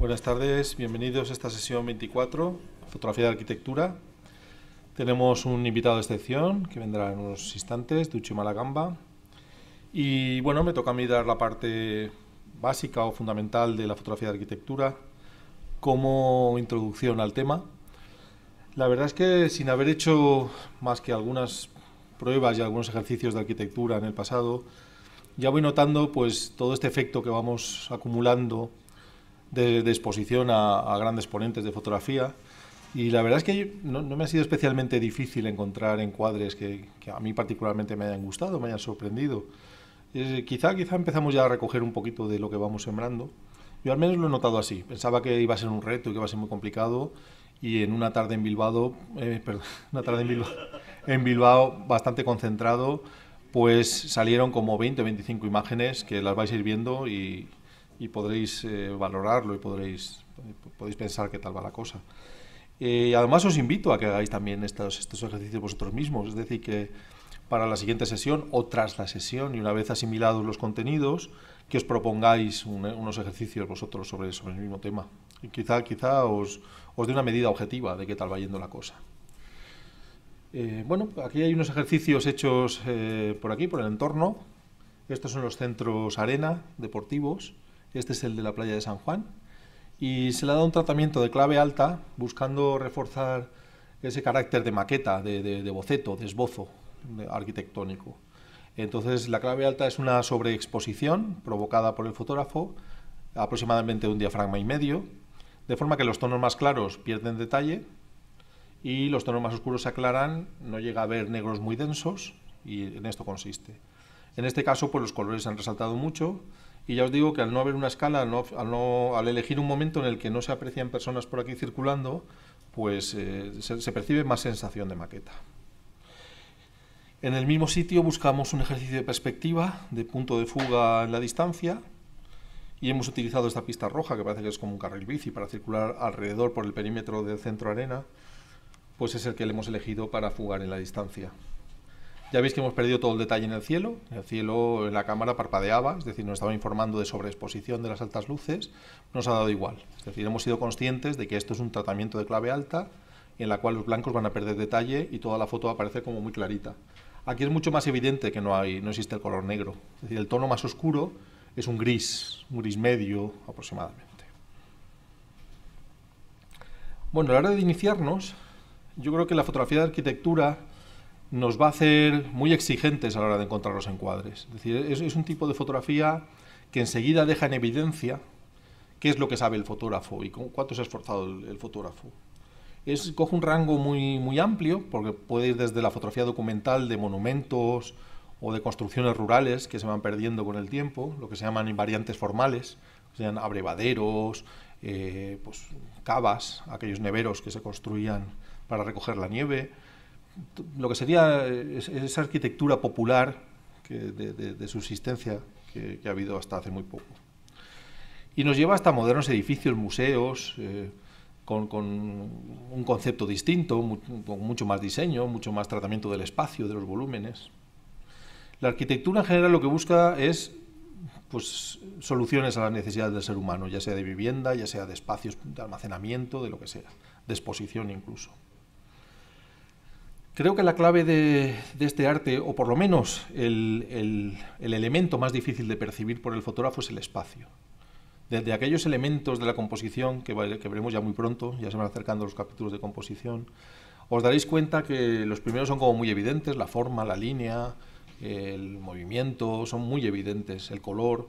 Buenas tardes, bienvenidos a esta sesión 24, Fotografía de Arquitectura. Tenemos un invitado de excepción que vendrá en unos instantes, Ducho Malagamba. Y bueno, me toca a mí dar la parte básica o fundamental de la fotografía de arquitectura como introducción al tema. La verdad es que sin haber hecho más que algunas pruebas y algunos ejercicios de arquitectura en el pasado, ya voy notando pues todo este efecto que vamos acumulando de, exposición a, grandes ponentes de fotografía. Y la verdad es que no, me ha sido especialmente difícil encontrar encuadres que, a mí particularmente me hayan gustado, me hayan sorprendido. quizá, quizá empezamos ya a recoger un poquito de lo que vamos sembrando. Yo al menos lo he notado así. Pensaba que iba a ser un reto y que iba a ser muy complicado. Y en una tarde en Bilbao, eh, una tarde en Bilbao, en Bilbao bastante concentrado, pues salieron como 20 o 25 imágenes que las vais a ir viendo y, y podréis eh, valorarlo y podréis, eh, podéis pensar qué tal va la cosa. y eh, además os invito a que hagáis también estos, ejercicios vosotros mismos, es decir, que para la siguiente sesión o tras la sesión y una vez asimilados los contenidos, que os propongáis unos ejercicios vosotros sobre, sobre el mismo tema. Y quizá, quizá os, dé una medida objetiva de qué tal va yendo la cosa. bueno, aquí hay unos ejercicios hechos por aquí, por el entorno. Estos son los centros arena deportivos. Este es el de la playa de San Juan. Y se le ha dado un tratamiento de clave alta buscando reforzar ese carácter de maqueta, de, boceto, de esbozo arquitectónico. Entonces la clave alta es una sobreexposición provocada por el fotógrafo, aproximadamente un diafragma y medio, de forma que los tonos más claros pierden detalle y los tonos más oscuros se aclaran, no llega a haber negros muy densos y en esto consiste. En este caso pues los colores se han resaltado mucho, y ya os digo que al no haber una escala, al, elegir un momento en el que no se aprecian personas por aquí circulando, pues eh, se, se percibe más sensación de maqueta. En el mismo sitio buscamos un ejercicio de perspectiva, de punto de fuga en la distancia, y hemos utilizado esta pista roja, que parece que es como un carril bici, para circular alrededor por el perímetro del centro arena, pues es el que le hemos elegido para fugar en la distancia. Ya veis que hemos perdido todo el detalle en el cielo. En el cielo en la cámara parpadeaba, es decir, nos estaba informando de sobreexposición de las altas luces. Nos ha dado igual. Es decir, hemos sido conscientes de que esto es un tratamiento de clave alta en la cual los blancos van a perder detalle y toda la foto va a aparecer como muy clarita. Aquí es mucho más evidente que no, hay, no existe el color negro. Es decir, el tono más oscuro es un gris, un gris medio aproximadamente. Bueno, a la hora de iniciarnos, yo creo que la fotografía de arquitectura nos va a hacer muy exigentes a la hora de encontrar los encuadres. Es decir, es, un tipo de fotografía que enseguida deja en evidencia qué es lo que sabe el fotógrafo y cuánto se ha esforzado el, fotógrafo. Es, coge un rango muy, muy amplio, porque puede ir desde la fotografía documental de monumentos o de construcciones rurales que se van perdiendo con el tiempo, lo que se llaman invariantes formales, sean abrevaderos, eh, pues, cavas, aquellos neveros que se construían para recoger la nieve, lo que sería eh, esa arquitectura popular de, subsistencia que, ha habido hasta hace muy poco. Y nos lleva hasta modernos edificios, museos, eh, con, un concepto distinto, con mucho más diseño, mucho más tratamiento del espacio, de los volúmenes. La arquitectura en general lo que busca es pues, soluciones a las necesidades del ser humano, ya sea de vivienda, ya sea de espacios de almacenamiento, de lo que sea, de exposición incluso. Creo que la clave de, este arte, o por lo menos el, elemento más difícil de percibir por el fotógrafo, es el espacio. Desde aquellos elementos de la composición, que, que, veremos ya muy pronto, ya se van acercando los capítulos de composición, os daréis cuenta que los primeros son como muy evidentes, la forma, la línea, el movimiento, son muy evidentes, el color,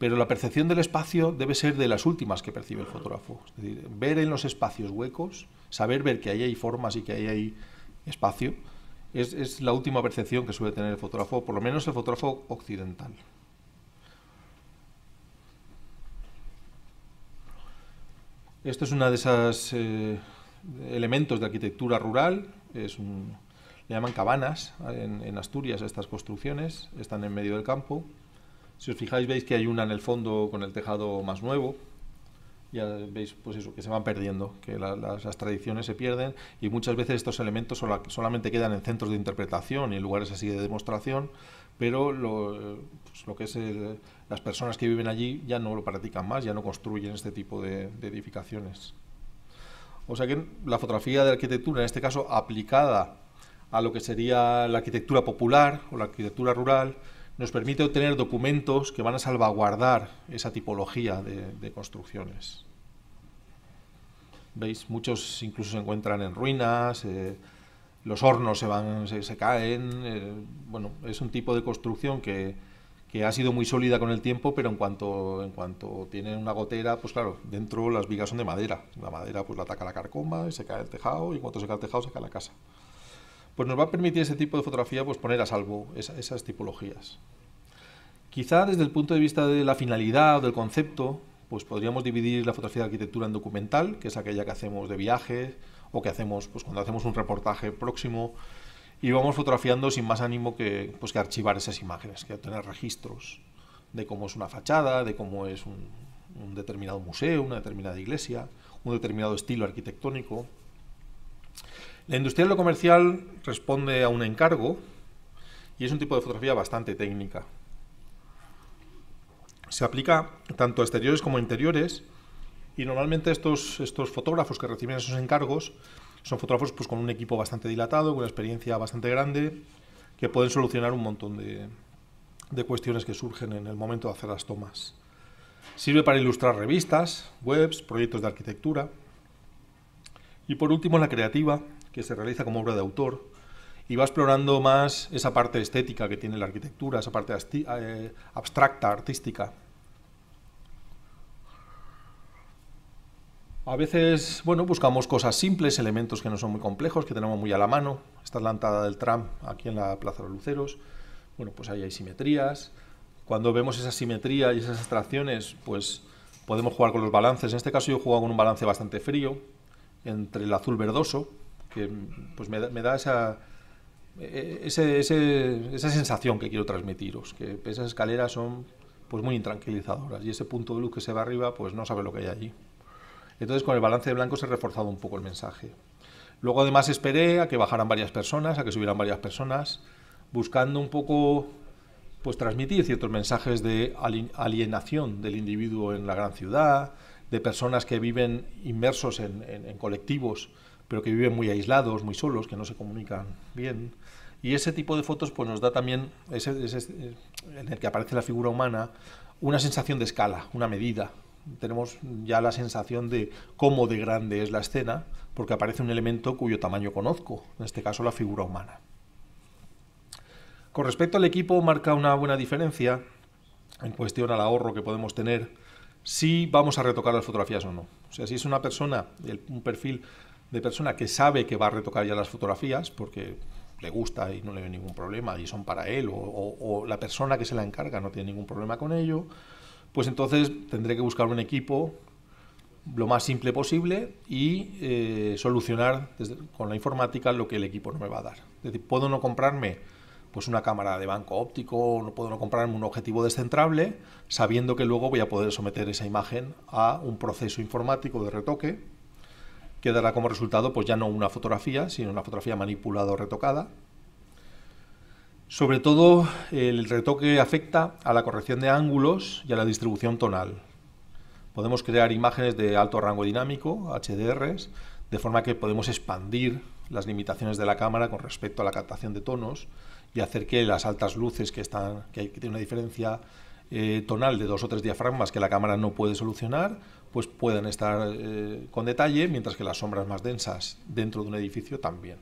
pero la percepción del espacio debe ser de las últimas que percibe el fotógrafo. Es decir, ver en los espacios huecos, saber ver que ahí hay formas y que ahí hay espacio, es, la última percepción que suele tener el fotógrafo, por lo menos el fotógrafo occidental. Esto es uno de esos eh, elementos de arquitectura rural, es le llaman cabanas en Asturias estas construcciones, están en medio del campo. Si os fijáis veis que hay una en el fondo con el tejado más nuevo, ya veis pues eso, que se van perdiendo, que las, tradiciones se pierden y muchas veces estos elementos solamente quedan en centros de interpretación y en lugares así de demostración, pero lo, pues que es las personas que viven allí ya no lo practican más, ya no construyen este tipo de, de edificaciones. O sea que la fotografía de arquitectura, en este caso aplicada a lo que sería la arquitectura popular o la arquitectura rural, nos permite obtener documentos que van a salvaguardar esa tipología de, construcciones. ¿Veis? Muchos incluso se encuentran en ruinas, eh, los hornos se, van, se, caen. Eh, bueno, es un tipo de construcción que, ha sido muy sólida con el tiempo, pero en cuanto, tiene una gotera, pues claro, dentro las vigas son de madera. La madera pues la ataca la carcoma, y se cae el tejado, y en cuanto se cae el tejado, se cae la casa pues nos va a permitir ese tipo de fotografía pues poner a salvo esas tipologías. Quizá desde el punto de vista de la finalidad o del concepto, pues podríamos dividir la fotografía de arquitectura en documental, que es aquella que hacemos de viaje o que hacemos pues cuando hacemos un reportaje próximo y vamos fotografiando sin más ánimo que, pues, que archivar esas imágenes, que tener registros de cómo es una fachada, de cómo es un determinado museo, una determinada iglesia, un determinado estilo arquitectónico. La industria de lo comercial responde a un encargo y es un tipo de fotografía bastante técnica. Se aplica tanto a exteriores como a interiores y normalmente estos, estos fotógrafos que reciben esos encargos son fotógrafos pues, con un equipo bastante dilatado, con una experiencia bastante grande, que pueden solucionar un montón de, de cuestiones que surgen en el momento de hacer las tomas. Sirve para ilustrar revistas, webs, proyectos de arquitectura, y por último, la creativa, que se realiza como obra de autor y va explorando más esa parte estética que tiene la arquitectura, esa parte eh, abstracta, artística. A veces, bueno, buscamos cosas simples, elementos que no son muy complejos, que tenemos muy a la mano. Esta es la entrada del tram aquí en la Plaza de los Luceros. Bueno, pues ahí hay simetrías. Cuando vemos esa simetría y esas extracciones, pues podemos jugar con los balances. En este caso yo he jugado con un balance bastante frío, entre el azul verdoso, que pues me, da esa, eh, esa sensación que quiero transmitiros, que esas escaleras son pues muy intranquilizadoras y ese punto de luz que se va arriba pues no sabe lo que hay allí. Entonces con el balance de blanco se ha reforzado un poco el mensaje. Luego además esperé a que bajaran varias personas, a que subieran varias personas, buscando un poco pues transmitir ciertos mensajes de alienación del individuo en la gran ciudad, de personas que viven inmersos en, colectivos, pero que viven muy aislados, muy solos, que no se comunican bien. Y ese tipo de fotos pues, nos da también, eh, en el que aparece la figura humana, una sensación de escala, una medida. Tenemos ya la sensación de cómo de grande es la escena, porque aparece un elemento cuyo tamaño conozco, en este caso la figura humana. Con respecto al equipo, marca una buena diferencia en cuestión al ahorro que podemos tener si vamos a retocar las fotografías o no. O sea, si es una persona, un perfil de persona que sabe que va a retocar ya las fotografías, porque le gusta y no le ve ningún problema y son para él, o, la persona que se la encarga no tiene ningún problema con ello, pues entonces tendré que buscar un equipo lo más simple posible y eh, solucionar con la informática lo que el equipo no me va a dar. Es decir, puedo no comprarme pues una cámara de banco óptico, no puedo no comprarme un objetivo descentrable, sabiendo que luego voy a poder someter esa imagen a un proceso informático de retoque que dará como resultado pues ya no una fotografía, sino una fotografía manipulada o retocada. Sobre todo el retoque afecta a la corrección de ángulos y a la distribución tonal. Podemos crear imágenes de alto rango dinámico, HDRs, de forma que podemos expandir las limitaciones de la cámara con respecto a la captación de tonos, y acerqué las altas luces que están, que, hay, que tienen una diferencia eh, tonal de dos o tres diafragmas que la cámara no puede solucionar, pues puedan estar eh, con detalle, mientras que las sombras más densas dentro de un edificio también.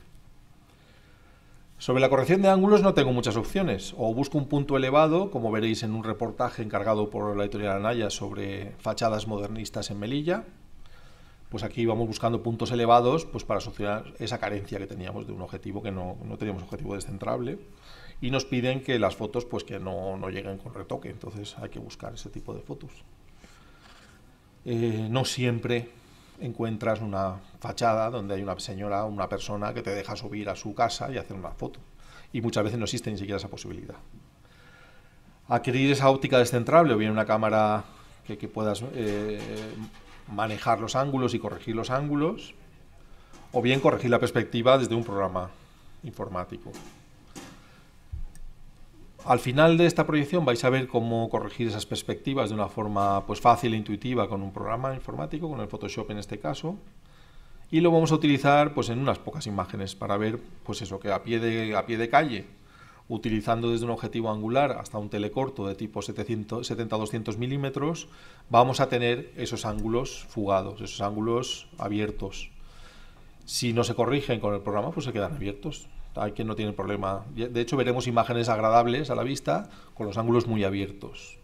Sobre la corrección de ángulos no tengo muchas opciones. O busco un punto elevado, como veréis en un reportaje encargado por la editorial Anaya sobre fachadas modernistas en Melilla, pues aquí íbamos buscando puntos elevados pues para solucionar esa carencia que teníamos de un objetivo que no, teníamos objetivo descentrable y nos piden que las fotos pues que no, lleguen con retoque, entonces hay que buscar ese tipo de fotos. Eh, no siempre encuentras una fachada donde hay una señora o una persona que te deja subir a su casa y hacer una foto. Y muchas veces no existe ni siquiera esa posibilidad. Adquirir esa óptica descentrable o bien una cámara que, puedas eh, manejar los ángulos y corregir los ángulos, o bien corregir la perspectiva desde un programa informático. Al final de esta proyección vais a ver cómo corregir esas perspectivas de una forma pues, fácil e intuitiva con un programa informático, con el Photoshop en este caso, y lo vamos a utilizar pues, en unas pocas imágenes para ver pues, eso, que a pie de, a pie de calle utilizando desde un objetivo angular hasta un telecorto de tipo 70-200 milímetros, vamos a tener esos ángulos fugados, esos ángulos abiertos. Si no se corrigen con el programa, pues se quedan abiertos. Hay quien no tiene problema. De hecho, veremos imágenes agradables a la vista con los ángulos muy abiertos.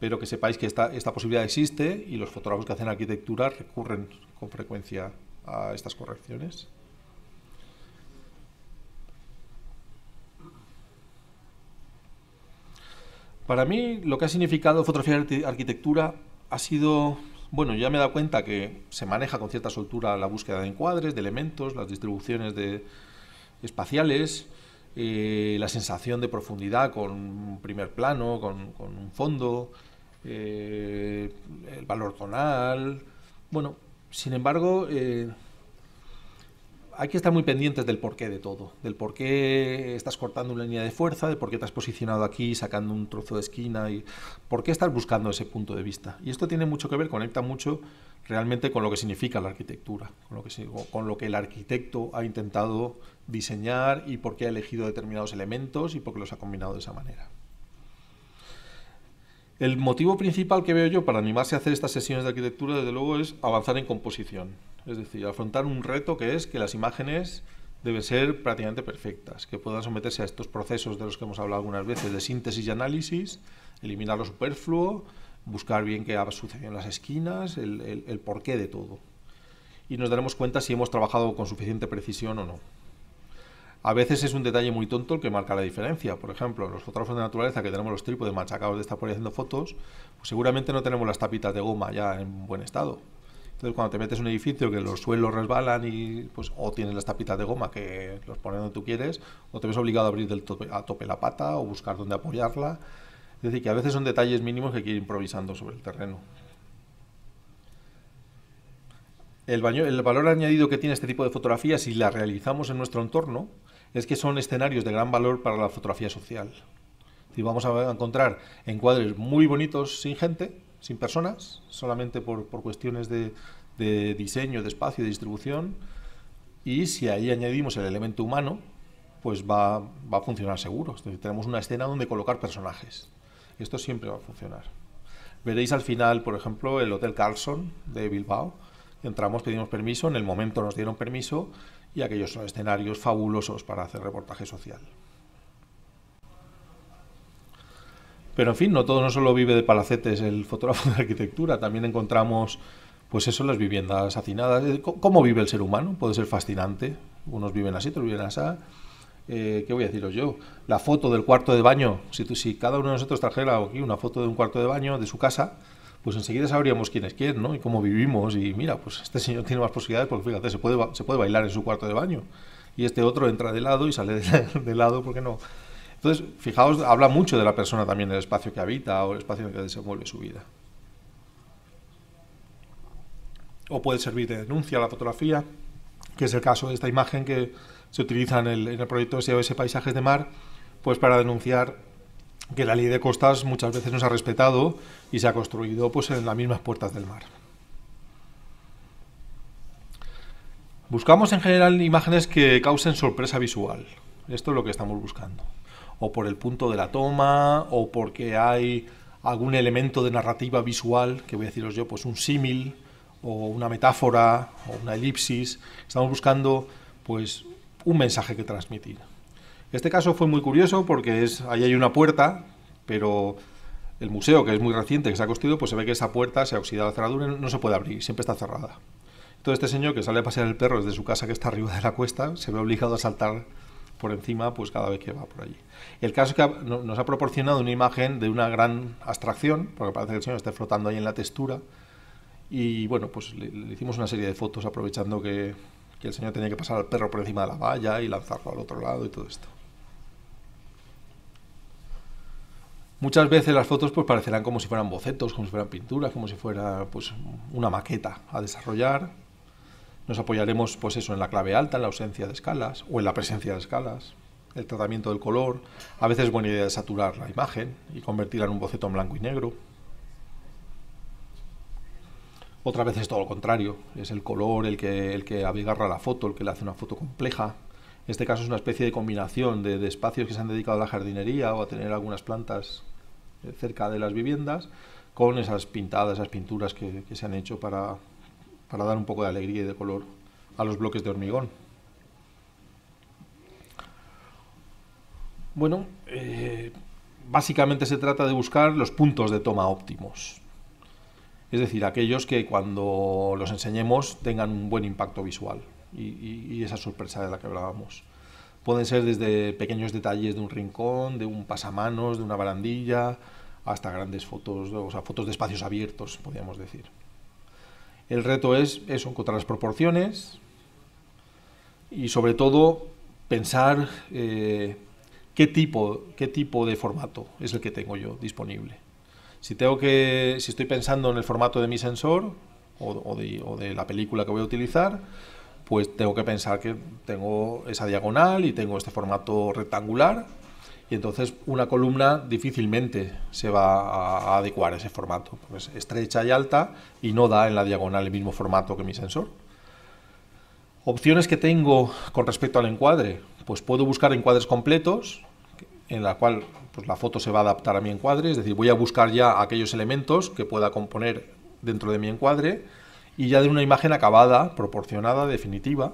Pero que sepáis que esta, esta posibilidad existe y los fotógrafos que hacen arquitectura recurren con frecuencia a estas correcciones. Para mí lo que ha significado fotografía y arquitectura ha sido, bueno, ya me he dado cuenta que se maneja con cierta soltura la búsqueda de encuadres, de elementos, las distribuciones de espaciales, eh, la sensación de profundidad con un primer plano, con, un fondo, eh, el valor tonal. Bueno, sin embargo, eh, hay que estar muy pendientes del porqué de todo, del por qué estás cortando una línea de fuerza, de por qué te has posicionado aquí sacando un trozo de esquina y por qué estás buscando ese punto de vista. Y esto tiene mucho que ver, conecta mucho realmente con lo que significa la arquitectura, con lo que, con lo que el arquitecto ha intentado diseñar y por qué ha elegido determinados elementos y por qué los ha combinado de esa manera. El motivo principal que veo yo para animarse a hacer estas sesiones de arquitectura, desde luego, es avanzar en composición es decir, afrontar un reto que es que las imágenes deben ser prácticamente perfectas, que puedan someterse a estos procesos de los que hemos hablado algunas veces, de síntesis y análisis, eliminar lo superfluo, buscar bien qué ha sucedido en las esquinas, el, porqué de todo. Y nos daremos cuenta si hemos trabajado con suficiente precisión o no. A veces es un detalle muy tonto el que marca la diferencia. Por ejemplo, los fotógrafos de naturaleza que tenemos los trípodes machacados de estar por ahí haciendo fotos, pues seguramente no tenemos las tapitas de goma ya en buen estado. Entonces, cuando te metes en un edificio que los suelos resbalan y pues o tienes las tapitas de goma que los pones donde tú quieres, o te ves obligado a abrir del a tope la pata o buscar dónde apoyarla. Es decir, que a veces son detalles mínimos que hay que ir improvisando sobre el terreno. El, valor añadido que tiene este tipo de fotografías si las realizamos en nuestro entorno, es que son escenarios de gran valor para la fotografía social. si vamos a encontrar encuadres muy bonitos sin gente, sin personas, solamente por, cuestiones de, diseño, de espacio, de distribución. Y si ahí añadimos el elemento humano, pues va, a funcionar seguro. tenemos una escena donde colocar personajes. Esto siempre va a funcionar. Veréis al final, por ejemplo, el Hotel Carlson de Bilbao. Entramos, pedimos permiso, en el momento nos dieron permiso y aquellos son escenarios fabulosos para hacer reportaje social. Pero en fin, no todo no solo vive de palacetes el fotógrafo de arquitectura, también encontramos pues eso, las viviendas hacinadas. Eh, ¿Cómo vive el ser humano? Puede ser fascinante. Unos viven así, otros viven así. Eh, ¿Qué voy a deciros yo? La foto del cuarto de baño. Si, cada uno de nosotros trajera aquí una foto de un cuarto de baño de su casa, pues enseguida sabríamos quién es quién, ¿no? Y cómo vivimos. Y mira, pues este señor tiene más posibilidades porque fíjate, se puede, bailar en su cuarto de baño. Y este otro entra de lado y sale de, de lado porque no entonces, fijaos, habla mucho de la persona también, el espacio que habita o el espacio en el que desenvuelve su vida. O puede servir de denuncia la fotografía, que es el caso de esta imagen que se utiliza en el, proyecto SOS Paisajes de Mar, pues para denunciar que la ley de costas muchas veces no se ha respetado y se ha construido pues, en las mismas puertas del mar. Buscamos en general imágenes que causen sorpresa visual. Esto es lo que estamos buscando o por el punto de la toma, o porque hay algún elemento de narrativa visual, que voy a deciros yo, pues un símil, o una metáfora, o una elipsis. Estamos buscando pues un mensaje que transmitir. Este caso fue muy curioso porque es, ahí hay una puerta, pero el museo, que es muy reciente, que se ha construido, pues se ve que esa puerta se ha oxidado la cerradura y no se puede abrir, siempre está cerrada. Entonces este señor que sale a pasear el perro desde su casa que está arriba de la cuesta, se ve obligado a saltar por encima pues cada vez que va por allí. El caso es que nos ha proporcionado una imagen de una gran abstracción, porque parece que el señor está flotando ahí en la textura, y bueno, pues le, hicimos una serie de fotos aprovechando que, el señor tenía que pasar al perro por encima de la valla y lanzarlo al otro lado y todo esto. Muchas veces las fotos pues parecerán como si fueran bocetos, como si fueran pinturas, como si fuera pues una maqueta a desarrollar, nos apoyaremos pues eso, en la clave alta, en la ausencia de escalas o en la presencia de escalas, el tratamiento del color. A veces es buena idea de saturar la imagen y convertirla en un boceto en blanco y negro. Otra vez es todo lo contrario, es el color el que, el que abigarra la foto, el que le hace una foto compleja. En este caso es una especie de combinación de, espacios que se han dedicado a la jardinería o a tener algunas plantas eh, cerca de las viviendas con esas pintadas, esas pinturas que se han hecho para, para dar un poco de alegría y de color a los bloques de hormigón. Bueno, eh, básicamente se trata de buscar los puntos de toma óptimos. Es decir, aquellos que cuando los enseñemos tengan un buen impacto visual y, y esa sorpresa de la que hablábamos. Pueden ser desde pequeños detalles de un rincón, de un pasamanos, de una barandilla, hasta grandes fotos, o sea, fotos de espacios abiertos, podríamos decir. El reto es eso, encontrar las proporciones y sobre todo pensar eh, qué, tipo, qué tipo de formato es el que tengo yo disponible. Si, tengo que, si estoy pensando en el formato de mi sensor o, de, o de la película que voy a utilizar, pues tengo que pensar que tengo esa diagonal y tengo este formato rectangular y entonces una columna difícilmente se va a adecuar a ese formato, porque es estrecha y alta y no da en la diagonal el mismo formato que mi sensor. Opciones que tengo con respecto al encuadre, pues puedo buscar encuadres completos, en la cual pues, la foto se va a adaptar a mi encuadre, es decir, voy a buscar ya aquellos elementos que pueda componer dentro de mi encuadre y ya de una imagen acabada, proporcionada, definitiva.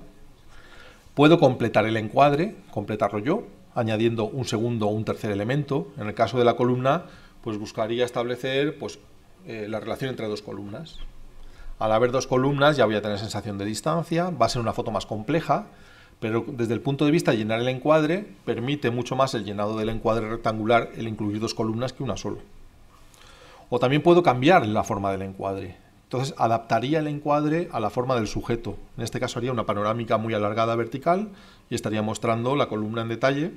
Puedo completar el encuadre, completarlo yo, añadiendo un segundo o un tercer elemento. En el caso de la columna, pues buscaría establecer pues, eh, la relación entre dos columnas. Al haber dos columnas ya voy a tener sensación de distancia, va a ser una foto más compleja, pero desde el punto de vista de llenar el encuadre, permite mucho más el llenado del encuadre rectangular el incluir dos columnas que una sola. O también puedo cambiar la forma del encuadre. Entonces adaptaría el encuadre a la forma del sujeto. En este caso haría una panorámica muy alargada vertical y estaría mostrando la columna en detalle,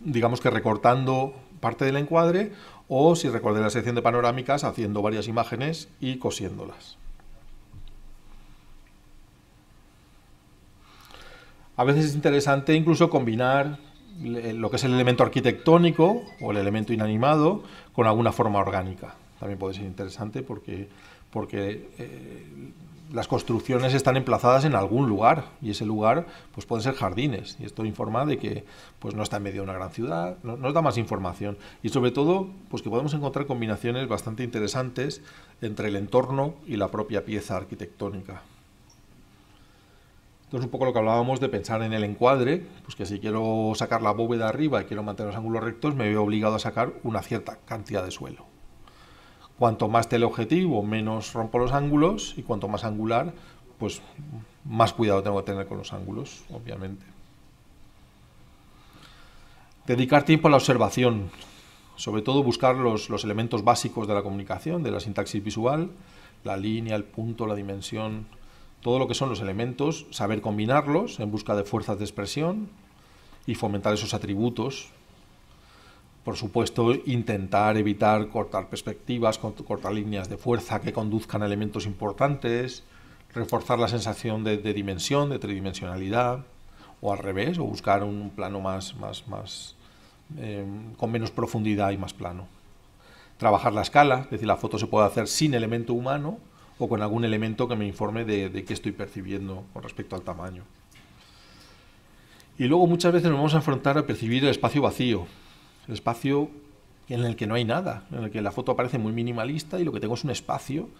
digamos que recortando parte del encuadre o si recuerde la sección de panorámicas haciendo varias imágenes y cosiéndolas. A veces es interesante incluso combinar eh, lo que es el elemento arquitectónico o el elemento inanimado con alguna forma orgánica. También puede ser interesante porque porque eh, las construcciones están emplazadas en algún lugar y ese lugar pues pueden ser jardines y esto informa de que pues no está en medio de una gran ciudad nos da más información y sobre todo pues que podemos encontrar combinaciones bastante interesantes entre el entorno y la propia pieza arquitectónica entonces un poco lo que hablábamos de pensar en el encuadre pues que si quiero sacar la bóveda arriba y quiero mantener los ángulos rectos me veo obligado a sacar una cierta cantidad de suelo Cuanto más teleobjetivo, menos rompo los ángulos y cuanto más angular, pues más cuidado tengo que tener con los ángulos, obviamente. Dedicar tiempo a la observación, sobre todo buscar los, los, elementos básicos de la comunicación, de la sintaxis visual, la línea, el punto, la dimensión, todo lo que son los elementos, saber combinarlos en busca de fuerzas de expresión y fomentar esos atributos por supuesto, intentar evitar cortar perspectivas, cortar líneas de fuerza que conduzcan a elementos importantes, reforzar la sensación de, dimensión, de tridimensionalidad, o al revés, o buscar un plano más, más, más eh, con menos profundidad y más plano. Trabajar la escala, es decir, la foto se puede hacer sin elemento humano o con algún elemento que me informe de, qué estoy percibiendo con respecto al tamaño. Y luego muchas veces nos vamos a afrontar a percibir el espacio vacío, el espacio en el que no hay nada, en el que la foto aparece muy minimalista y lo que tengo es un espacio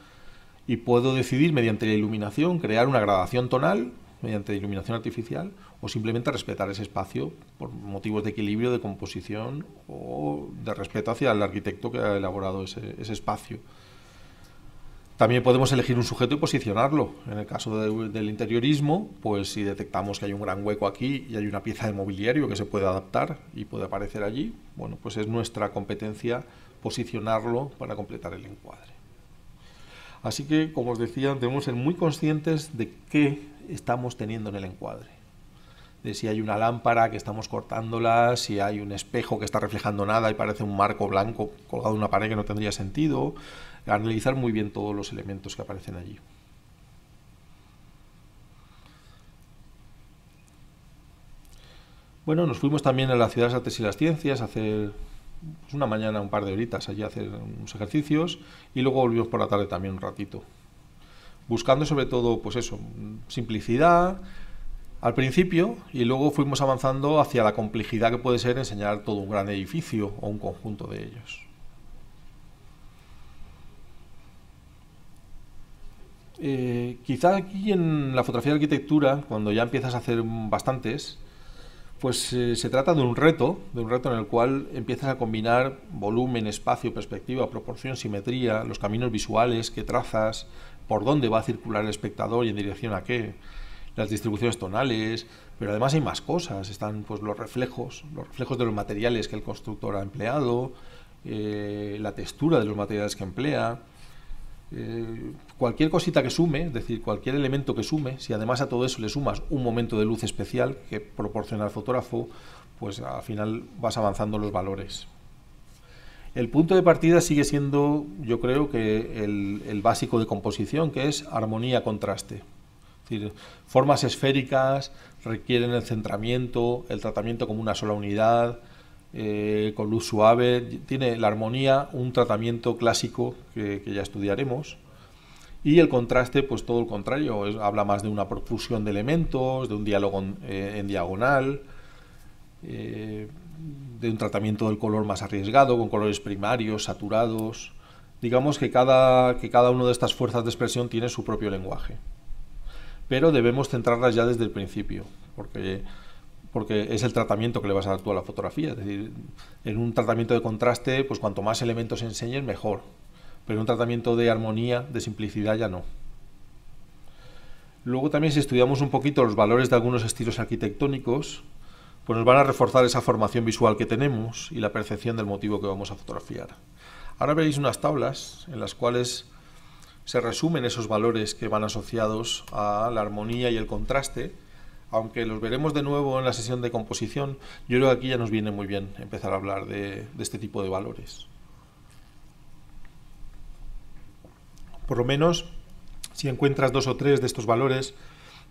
y puedo decidir mediante la iluminación crear una gradación tonal mediante iluminación artificial o simplemente respetar ese espacio por motivos de equilibrio, de composición o de respeto hacia el arquitecto que ha elaborado ese, ese espacio. También podemos elegir un sujeto y posicionarlo. En el caso del interiorismo, pues si detectamos que hay un gran hueco aquí y hay una pieza de mobiliario que se puede adaptar y puede aparecer allí, bueno, pues es nuestra competencia posicionarlo para completar el encuadre. Así que, como os decía, debemos ser muy conscientes de qué estamos teniendo en el encuadre. De si hay una lámpara que estamos cortándola, si hay un espejo que está reflejando nada y parece un marco blanco colgado en una pared que no tendría sentido, analizar muy bien todos los elementos que aparecen allí. Bueno, nos fuimos también a la Ciudad de Artes y las Ciencias hacer pues, una mañana, un par de horitas allí hacer unos ejercicios y luego volvimos por la tarde también un ratito. Buscando sobre todo, pues eso, simplicidad al principio y luego fuimos avanzando hacia la complejidad que puede ser enseñar todo un gran edificio o un conjunto de ellos. Eh, quizá aquí en la fotografía de arquitectura, cuando ya empiezas a hacer bastantes, pues eh, se trata de un reto, de un reto en el cual empiezas a combinar volumen, espacio, perspectiva, proporción, simetría, los caminos visuales que trazas, por dónde va a circular el espectador y en dirección a qué, las distribuciones tonales, pero además hay más cosas, están pues los reflejos, los reflejos de los materiales que el constructor ha empleado, eh, la textura de los materiales que emplea, eh, cualquier cosita que sume, es decir, cualquier elemento que sume, si además a todo eso le sumas un momento de luz especial que proporciona el fotógrafo, pues al final vas avanzando los valores. El punto de partida sigue siendo, yo creo, que el, el básico de composición, que es armonía-contraste. Es decir, formas esféricas requieren el centramiento, el tratamiento como una sola unidad, eh, con luz suave, tiene la armonía, un tratamiento clásico que, ya estudiaremos. Y el contraste, pues todo el contrario, habla más de una profusión de elementos, de un diálogo en, eh, diagonal, eh, de un tratamiento del color más arriesgado, con colores primarios, saturados. Digamos que cada, que cada una de estas fuerzas de expresión tiene su propio lenguaje. Pero debemos centrarlas ya desde el principio, porque porque es el tratamiento que le vas a dar tú a la fotografía. Es decir, en un tratamiento de contraste, pues cuanto más elementos enseñes, mejor. Pero en un tratamiento de armonía, de simplicidad, ya no. Luego también si estudiamos un poquito los valores de algunos estilos arquitectónicos, pues nos van a reforzar esa formación visual que tenemos y la percepción del motivo que vamos a fotografiar. Ahora veis unas tablas en las cuales se resumen esos valores que van asociados a la armonía y el contraste, aunque los veremos de nuevo en la sesión de composición, yo creo que aquí ya nos viene muy bien empezar a hablar de, este tipo de valores. Por lo menos, si encuentras dos o tres de estos valores,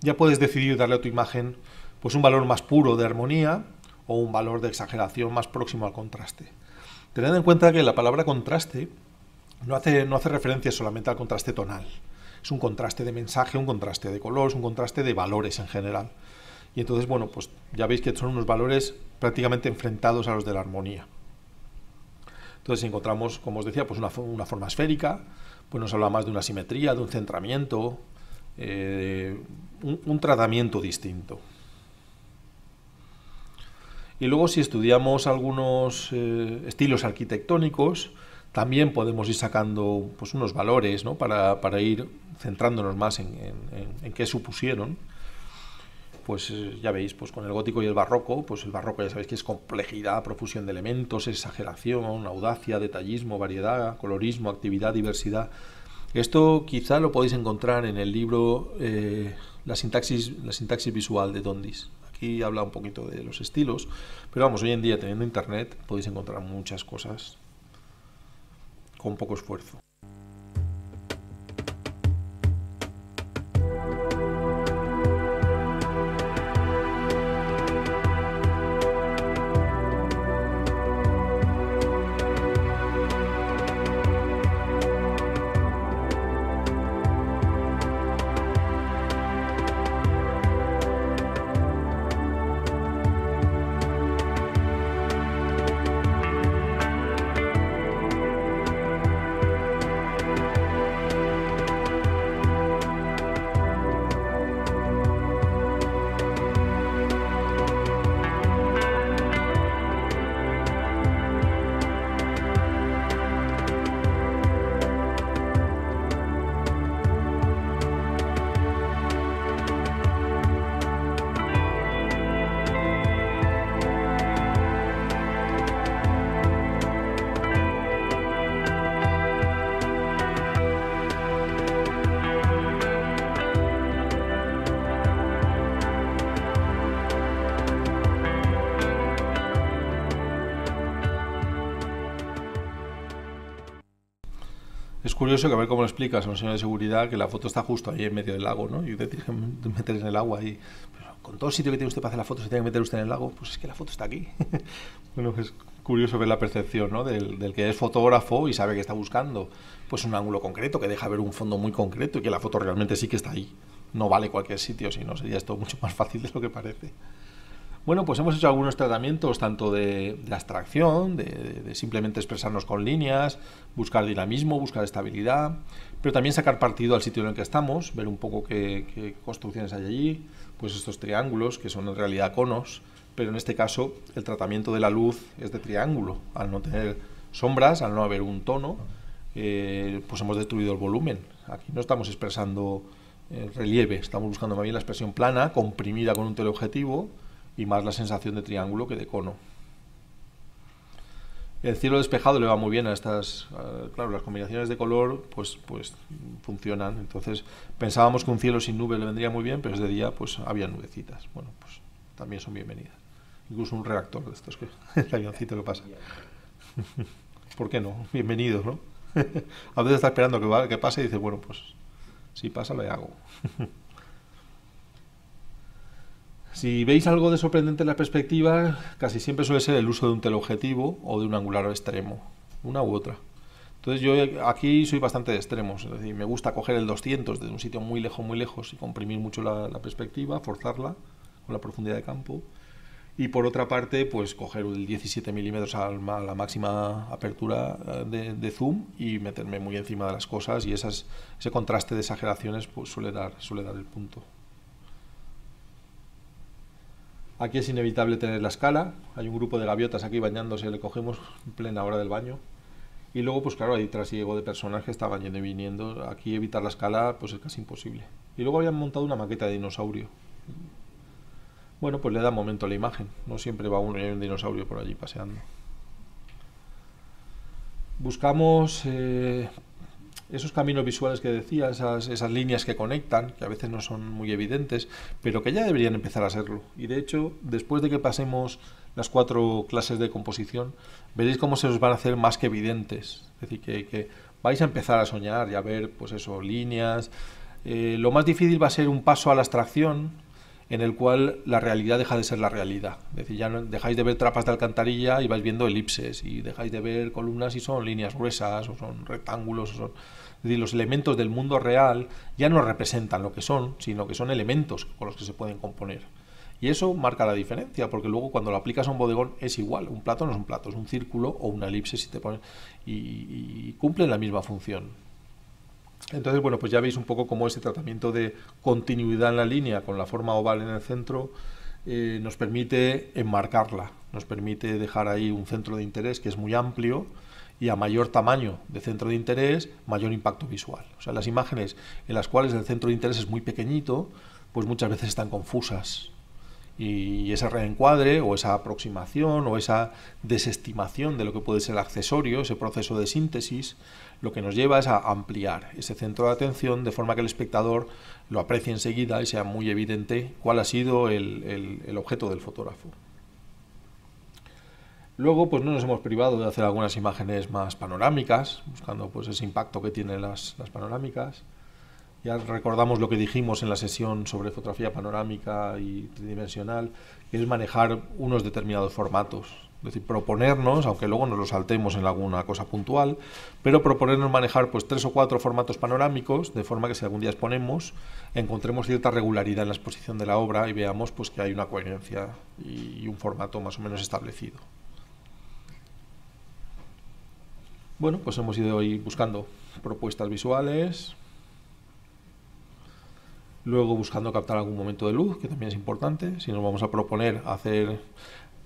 ya puedes decidir darle a tu imagen pues un valor más puro de armonía o un valor de exageración más próximo al contraste. Tened en cuenta que la palabra contraste no hace, no hace referencia solamente al contraste tonal. Es un contraste de mensaje, un contraste de color, un contraste de valores en general. Y entonces, bueno, pues ya veis que son unos valores prácticamente enfrentados a los de la armonía. Entonces encontramos, como os decía, pues una, forma esférica, pues nos habla más de una simetría, de un centramiento, eh, un, tratamiento distinto. Y luego si estudiamos algunos eh, estilos arquitectónicos, también podemos ir sacando pues, unos valores ¿no? para, ir centrándonos más en qué supusieron pues eh, ya veis, pues con el gótico y el barroco, pues el barroco ya sabéis que es complejidad, profusión de elementos, exageración, audacia, detallismo, variedad, colorismo, actividad, diversidad. Esto quizá lo podéis encontrar en el libro eh, la, sintaxis, la sintaxis visual de Dondis. Aquí habla un poquito de los estilos, pero vamos, hoy en día teniendo internet podéis encontrar muchas cosas con poco esfuerzo. curioso que a ver cómo lo explicas a un señor de seguridad que la foto está justo ahí en medio del lago, ¿no? Y usted tiene que meter en el agua ahí. con todo el sitio que tiene usted para hacer la foto, se tiene que meter usted en el lago. Pues es que la foto está aquí. bueno, es pues curioso ver la percepción, Del, que es fotógrafo y sabe que está buscando pues un ángulo concreto que deja ver un fondo muy concreto y que la foto realmente sí que está ahí. No vale cualquier sitio, si no sería esto mucho más fácil de lo que parece. Bueno, pues hemos hecho algunos tratamientos tanto de, la abstracción, de, simplemente expresarnos con líneas, buscar dinamismo, buscar estabilidad, pero también sacar partido al sitio en el que estamos, ver un poco qué, construcciones hay allí, pues estos triángulos que son en realidad conos, pero en este caso el tratamiento de la luz es de triángulo, al no tener sombras, al no haber un tono, eh, pues hemos destruido el volumen. Aquí no estamos expresando el eh, relieve, estamos buscando más bien la expresión plana, comprimida con un teleobjetivo, y más la sensación de triángulo que de cono. El cielo despejado le va muy bien a estas, claro, las combinaciones de color pues, pues funcionan, entonces pensábamos que un cielo sin nubes le vendría muy bien, pero es de día pues había nubecitas, bueno, pues también son bienvenidas. Incluso un reactor de estos, que, el avioncito que pasa. ¿Por qué no? Bienvenidos, ¿no? a veces está esperando que, que pase y dice, bueno, pues si pasa lo hago. Si veis algo de sorprendente en la perspectiva, casi siempre suele ser el uso de un teleobjetivo o de un angular extremo, una u otra. Entonces yo aquí soy bastante de extremos, es decir, me gusta coger el 200 desde un sitio muy lejos, muy lejos y comprimir mucho la, perspectiva, forzarla con la profundidad de campo. Y por otra parte, pues coger el 17 milímetros a la máxima apertura eh, de, zoom y meterme muy encima de las cosas y ese contraste de exageraciones pues, suele, dar, suele dar el punto. Aquí es inevitable tener la escala. Hay un grupo de gaviotas aquí bañándose, le cogemos en plena hora del baño. Y luego, pues claro, hay trasiego de personajes que estaban yendo y viniendo. Aquí evitar la escala pues es casi imposible. Y luego habían montado una maqueta de dinosaurio. Bueno, pues le da momento a la imagen. No siempre va uno y un dinosaurio por allí paseando. Buscamos eh, esos caminos visuales que decía, esas, esas, líneas que conectan, que a veces no son muy evidentes, pero que ya deberían empezar a serlo. Y de hecho, después de que pasemos las cuatro clases de composición, veréis cómo se os van a hacer más que evidentes. Es decir, que, vais a empezar a soñar y a ver, pues eso, líneas. Eh, lo más difícil va a ser un paso a la abstracción, en el cual la realidad deja de ser la realidad. Es decir, ya no, dejáis de ver trapas de alcantarilla y vais viendo elipses, y dejáis de ver columnas y son líneas gruesas, o son rectángulos, o son... Es decir, los elementos del mundo real ya no representan lo que son, sino que son elementos con los que se pueden componer. Y eso marca la diferencia, porque luego cuando lo aplicas a un bodegón es igual, un plato no es un plato, es un círculo o una elipse si te pones, y, y cumplen la misma función. Entonces, bueno, pues ya veis un poco cómo ese tratamiento de continuidad en la línea con la forma oval en el centro eh, nos permite enmarcarla, nos permite dejar ahí un centro de interés que es muy amplio y a mayor tamaño de centro de interés, mayor impacto visual. O sea, las imágenes en las cuales el centro de interés es muy pequeñito, pues muchas veces están confusas, y ese reencuadre o esa aproximación o esa desestimación de lo que puede ser accesorio, ese proceso de síntesis, lo que nos lleva es a ampliar ese centro de atención de forma que el espectador lo aprecie enseguida y sea muy evidente cuál ha sido el, objeto del fotógrafo. Luego, pues no nos hemos privado de hacer algunas imágenes más panorámicas, buscando pues ese impacto que tienen las panorámicas. Ya recordamos lo que dijimos en la sesión sobre fotografía panorámica y tridimensional, que es manejar unos determinados formatos. Es decir, proponernos, aunque luego nos lo saltemos en alguna cosa puntual, pero proponernos manejar pues tres o cuatro formatos panorámicos, de forma que si algún día exponemos, encontremos cierta regularidad en la exposición de la obra y veamos pues que hay una coherencia y un formato más o menos establecido. Bueno, pues hemos ido hoy buscando propuestas visuales, Luego buscando captar algún momento de luz, que también es importante. Si nos vamos a proponer hacer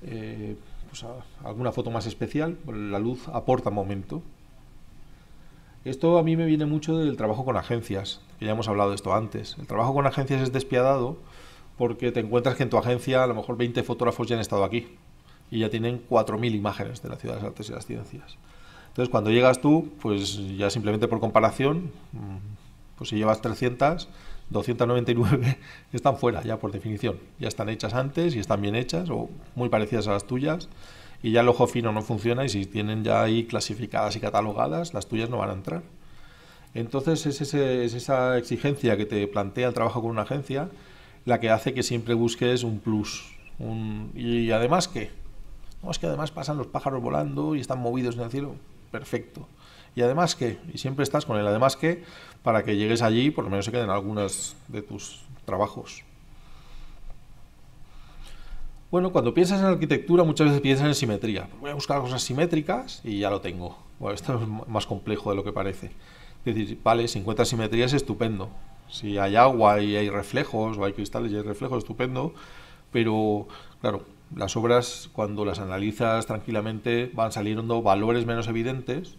eh, pues, alguna foto más especial, pues, la luz aporta momento. Esto a mí me viene mucho del trabajo con agencias, ya hemos hablado de esto antes. El trabajo con agencias es despiadado porque te encuentras que en tu agencia a lo mejor 20 fotógrafos ya han estado aquí y ya tienen 4.000 imágenes de la ciudad de las artes y las ciencias. Entonces cuando llegas tú, pues ya simplemente por comparación, mm, pues si llevas 300, 299 están fuera ya por definición. Ya están hechas antes y están bien hechas o muy parecidas a las tuyas y ya el ojo fino no funciona y si tienen ya ahí clasificadas y catalogadas, las tuyas no van a entrar. Entonces es, esa exigencia que te plantea el trabajo con una agencia la que hace que siempre busques un plus. y además qué? No, es que además pasan los pájaros volando y están movidos en el cielo. Perfecto. Y además qué? Y siempre estás con el además qué para que llegues allí por lo menos se queden algunas de tus trabajos. Bueno, cuando piensas en arquitectura muchas veces piensas en simetría. Voy a buscar cosas simétricas y ya lo tengo. Bueno, esto es más complejo de lo que parece. Es decir, vale, si encuentras simetría es estupendo. Si hay agua y hay reflejos, o hay cristales y hay reflejos, estupendo. Pero, claro, las obras, cuando las analizas tranquilamente, van saliendo valores menos evidentes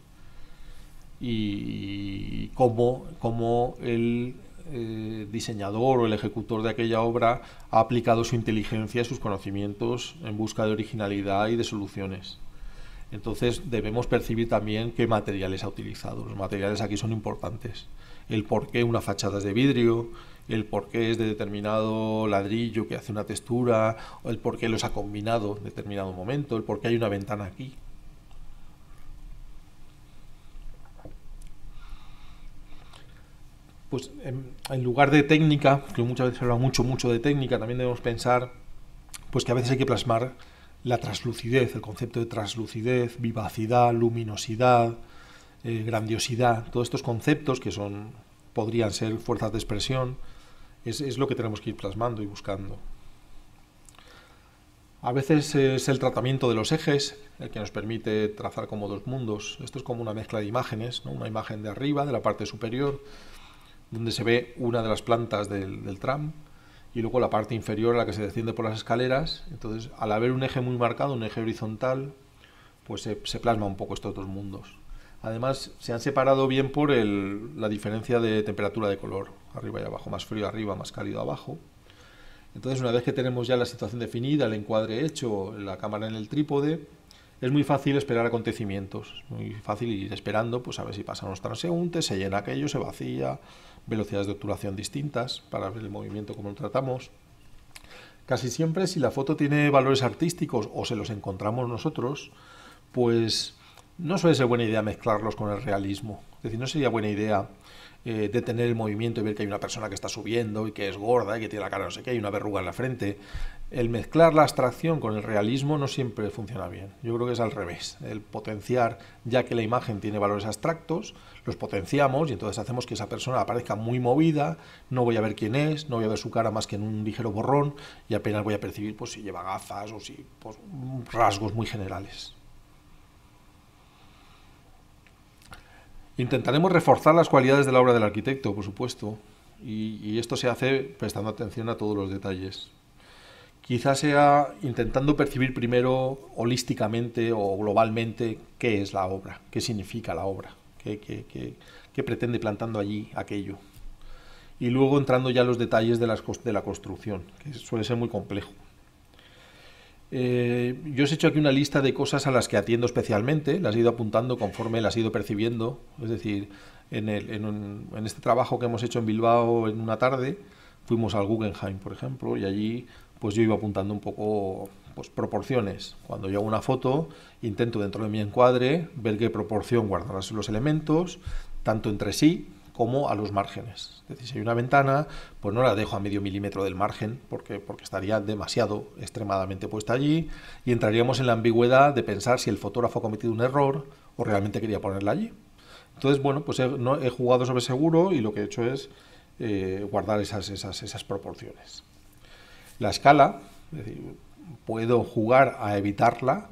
y cómo, el eh, diseñador o el ejecutor de aquella obra ha aplicado su inteligencia y sus conocimientos en busca de originalidad y de soluciones. Entonces debemos percibir también qué materiales ha utilizado. Los materiales aquí son importantes. El por qué una fachada es de vidrio, el por qué es de determinado ladrillo que hace una textura, el por qué los ha combinado en determinado momento, el por qué hay una ventana aquí. pues en, lugar de técnica, que muchas veces habla mucho, mucho de técnica, también debemos pensar pues que a veces hay que plasmar la translucidez el concepto de translucidez vivacidad, luminosidad, eh, grandiosidad, todos estos conceptos que son podrían ser fuerzas de expresión, es, es lo que tenemos que ir plasmando y buscando. A veces es el tratamiento de los ejes el que nos permite trazar como dos mundos. Esto es como una mezcla de imágenes, ¿no? una imagen de arriba, de la parte superior, donde se ve una de las plantas del, del tram y luego la parte inferior a la que se desciende por las escaleras. Entonces, al haber un eje muy marcado, un eje horizontal, pues se, plasma un poco estos dos mundos. Además, se han separado bien por el, la diferencia de temperatura de color, arriba y abajo, más frío arriba, más cálido abajo. Entonces, una vez que tenemos ya la situación definida, el encuadre hecho, la cámara en el trípode, es muy fácil esperar acontecimientos. Es muy fácil ir esperando, pues a ver si pasan los transeúntes, se llena aquello, se vacía, velocidades de obturación distintas para ver el movimiento como lo tratamos. Casi siempre si la foto tiene valores artísticos o se los encontramos nosotros, pues no suele ser buena idea mezclarlos con el realismo. Es decir, no sería buena idea eh, detener el movimiento y ver que hay una persona que está subiendo y que es gorda y que tiene la cara no sé qué, hay una verruga en la frente. El mezclar la abstracción con el realismo no siempre funciona bien. Yo creo que es al revés. El potenciar, ya que la imagen tiene valores abstractos, los potenciamos y entonces hacemos que esa persona aparezca muy movida, no voy a ver quién es, no voy a ver su cara más que en un ligero borrón y apenas voy a percibir pues, si lleva gafas o si pues, rasgos muy generales. Intentaremos reforzar las cualidades de la obra del arquitecto, por supuesto, y, esto se hace prestando atención a todos los detalles. Quizás sea intentando percibir primero holísticamente o globalmente qué es la obra, qué significa la obra, qué, pretende plantando allí aquello. Y luego entrando ya en los detalles de la construcción, que suele ser muy complejo. Eh, yo os he hecho aquí una lista de cosas a las que atiendo especialmente, las he ido apuntando conforme las he ido percibiendo, es decir, en, este trabajo que hemos hecho en Bilbao en una tarde, fuimos al Guggenheim, por ejemplo, y allí pues yo iba apuntando un poco pues, proporciones. Cuando yo hago una foto, intento dentro de mi encuadre ver qué proporción guardan los elementos, tanto entre sí, como a los márgenes. Es decir, si hay una ventana, pues no la dejo a medio milímetro del margen, porque, estaría demasiado extremadamente puesta allí, y entraríamos en la ambigüedad de pensar si el fotógrafo ha cometido un error o realmente quería ponerla allí. Entonces, bueno, pues he, jugado sobre seguro y lo que he hecho es eh, guardar esas, esas proporciones. La escala, puedo jugar a evitarla,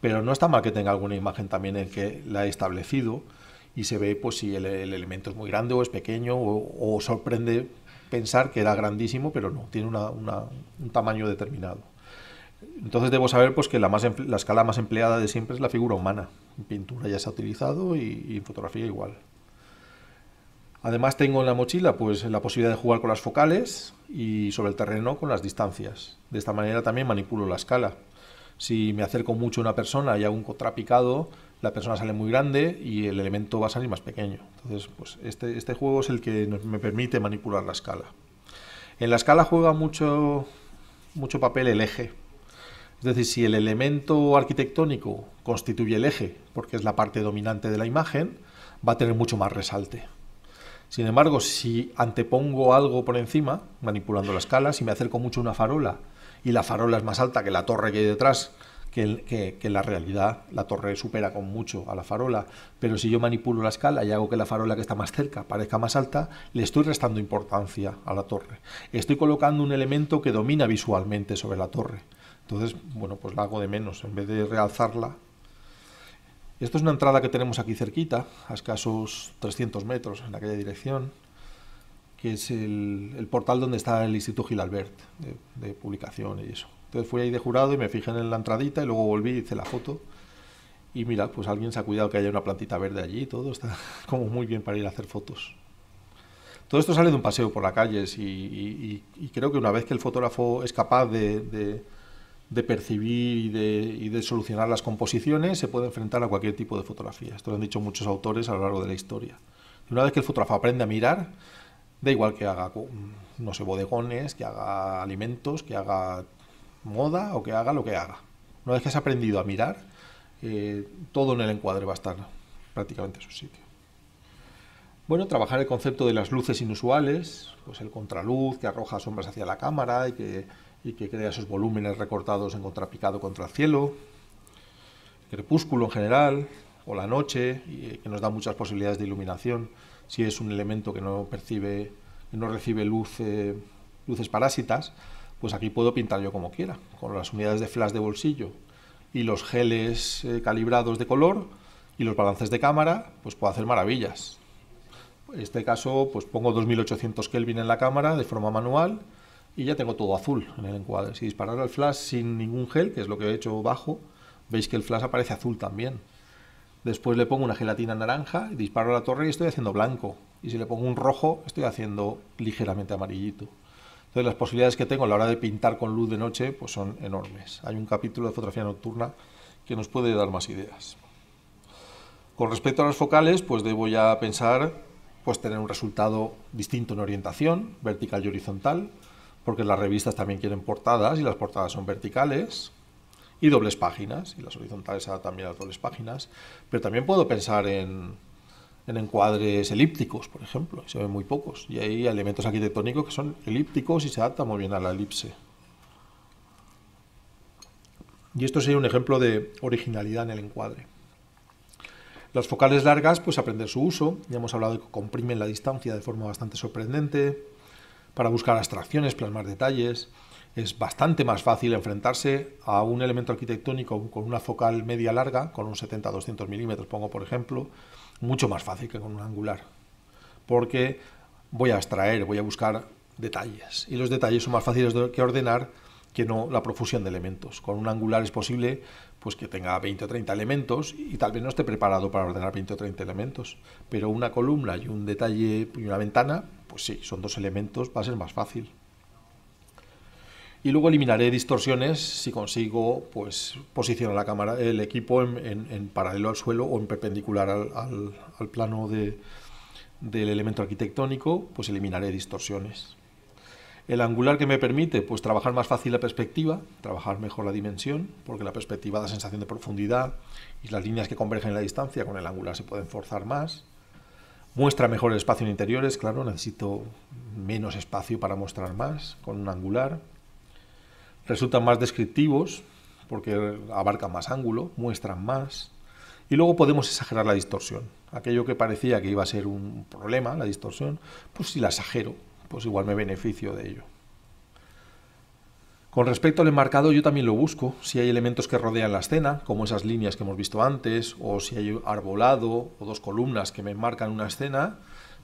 pero no está mal que tenga alguna imagen también en que la he establecido, y se ve pues si el, elemento es muy grande o es pequeño o, sorprende pensar que era grandísimo, pero no, tiene un tamaño determinado. Entonces debo saber pues, que la, más la escala más empleada de siempre es la figura humana. En pintura ya se ha utilizado y, en fotografía igual. Además tengo en la mochila pues, la posibilidad de jugar con las focales y sobre el terreno con las distancias. De esta manera también manipulo la escala. Si me acerco mucho a una persona y hago un contrapicado, la persona sale muy grande y el elemento va a salir más pequeño. Entonces, pues este, este juego es el que me permite manipular la escala. En la escala juega mucho, mucho papel el eje. Es decir, si el elemento arquitectónico constituye el eje, porque es la parte dominante de la imagen, va a tener mucho más resalte. Sin embargo, si antepongo algo por encima, manipulando la escala, si me acerco mucho a una farola y la farola es más alta que la torre que hay detrás, que, en la realidad, la torre supera con mucho a la farola, pero si yo manipulo la escala y hago que la farola que está más cerca parezca más alta, le estoy restando importancia a la torre. Estoy colocando un elemento que domina visualmente sobre la torre. Entonces, bueno, pues la hago de menos. En vez de realzarla, esto es una entrada que tenemos aquí cerquita, a escasos 300 metros en aquella dirección, que es el, portal donde está el Instituto Gilalbert Albert de publicación y eso. Entonces fui ahí de jurado y me fijé en la entradita y luego volví y hice la foto. Y mira, pues alguien se ha cuidado que haya una plantita verde allí y todo. Está como muy bien para ir a hacer fotos. Todo esto sale de un paseo por las calles y, creo que una vez que el fotógrafo es capaz de, percibir y de, solucionar las composiciones, se puede enfrentar a cualquier tipo de fotografía. Esto lo han dicho muchos autores a lo largo de la historia. una vez que el fotógrafo aprende a mirar, da igual que haga, mm, no sé, bodegones, que haga alimentos, que haga moda o que haga lo que haga. Una vez que has aprendido a mirar, eh, todo en el encuadre va a estar prácticamente en su sitio. Bueno, trabajar el concepto de las luces inusuales, pues el contraluz que arroja sombras hacia la cámara y que, crea esos volúmenes recortados en contrapicado contra el cielo, el crepúsculo en general, o la noche, y, eh, que nos da muchas posibilidades de iluminación, si es un elemento que no percibe, no recibe luces parásitas, pues aquí puedo pintar yo como quiera, con las unidades de flash de bolsillo y los geles eh, calibrados de color y los balances de cámara, pues puedo hacer maravillas. En este caso, pues pongo 2800 Kelvin en la cámara de forma manual y ya tengo todo azul en el encuadre. Si disparar el flash sin ningún gel, que es lo que he hecho bajo, veis que el flash aparece azul también. Después le pongo una gelatina naranja, y disparo la torre y estoy haciendo blanco. Y si le pongo un rojo, estoy haciendo ligeramente amarillito. Entonces las posibilidades que tengo a la hora de pintar con luz de noche pues son enormes. Hay un capítulo de fotografía nocturna que nos puede dar más ideas. Con respecto a las focales, pues debo ya pensar pues tener un resultado distinto en orientación, vertical y horizontal, porque las revistas también quieren portadas y las portadas son verticales y dobles páginas, y las horizontales también las dobles páginas, pero también puedo pensar en en encuadres elípticos, por ejemplo, se ven muy pocos. Y hay elementos arquitectónicos que son elípticos y se adaptan muy bien a la elipse. Y esto sería un ejemplo de originalidad en el encuadre. Las focales largas, pues aprender su uso. Ya hemos hablado de que comprimen la distancia de forma bastante sorprendente. Para buscar abstracciones, plasmar detalles. Es bastante más fácil enfrentarse a un elemento arquitectónico con una focal media larga, con un 70-200 milímetros, pongo por ejemplo, mucho más fácil que con un angular, porque voy a extraer, voy a buscar detalles, y los detalles son más fáciles de, que ordenar que no la profusión de elementos. Con un angular es posible pues que tenga 20 o 30 elementos y tal vez no esté preparado para ordenar 20 o 30 elementos, pero una columna y un detalle y una ventana, pues sí, son dos elementos, va a ser más fácil y luego eliminaré distorsiones si consigo pues, posicionar la cámara, el equipo en, paralelo al suelo o en perpendicular al, plano del elemento arquitectónico, pues eliminaré distorsiones. El angular que me permite pues, trabajar más fácil la perspectiva, trabajar mejor la dimensión, porque la perspectiva da sensación de profundidad y las líneas que convergen en la distancia con el angular se pueden forzar más. Muestra mejor el espacio en interiores, claro, necesito menos espacio para mostrar más con un angular resultan más descriptivos porque abarcan más ángulo, muestran más. Y luego podemos exagerar la distorsión. Aquello que parecía que iba a ser un problema, la distorsión, pues si la exagero, pues igual me beneficio de ello. Con respecto al enmarcado, yo también lo busco. Si hay elementos que rodean la escena, como esas líneas que hemos visto antes, o si hay arbolado o dos columnas que me enmarcan una escena,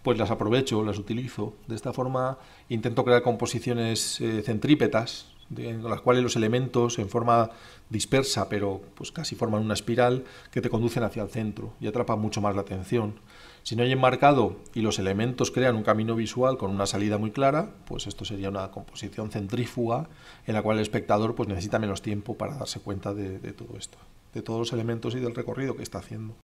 pues las aprovecho, las utilizo. De esta forma intento crear composiciones eh, centrípetas, en las cuales los elementos en forma dispersa, pero pues casi forman una espiral que te conducen hacia el centro y atrapan mucho más la atención. Si no hay enmarcado y los elementos crean un camino visual con una salida muy clara, pues esto sería una composición centrífuga en la cual el espectador pues necesita menos tiempo para darse cuenta de todo esto, de todos los elementos y del recorrido que está haciendo.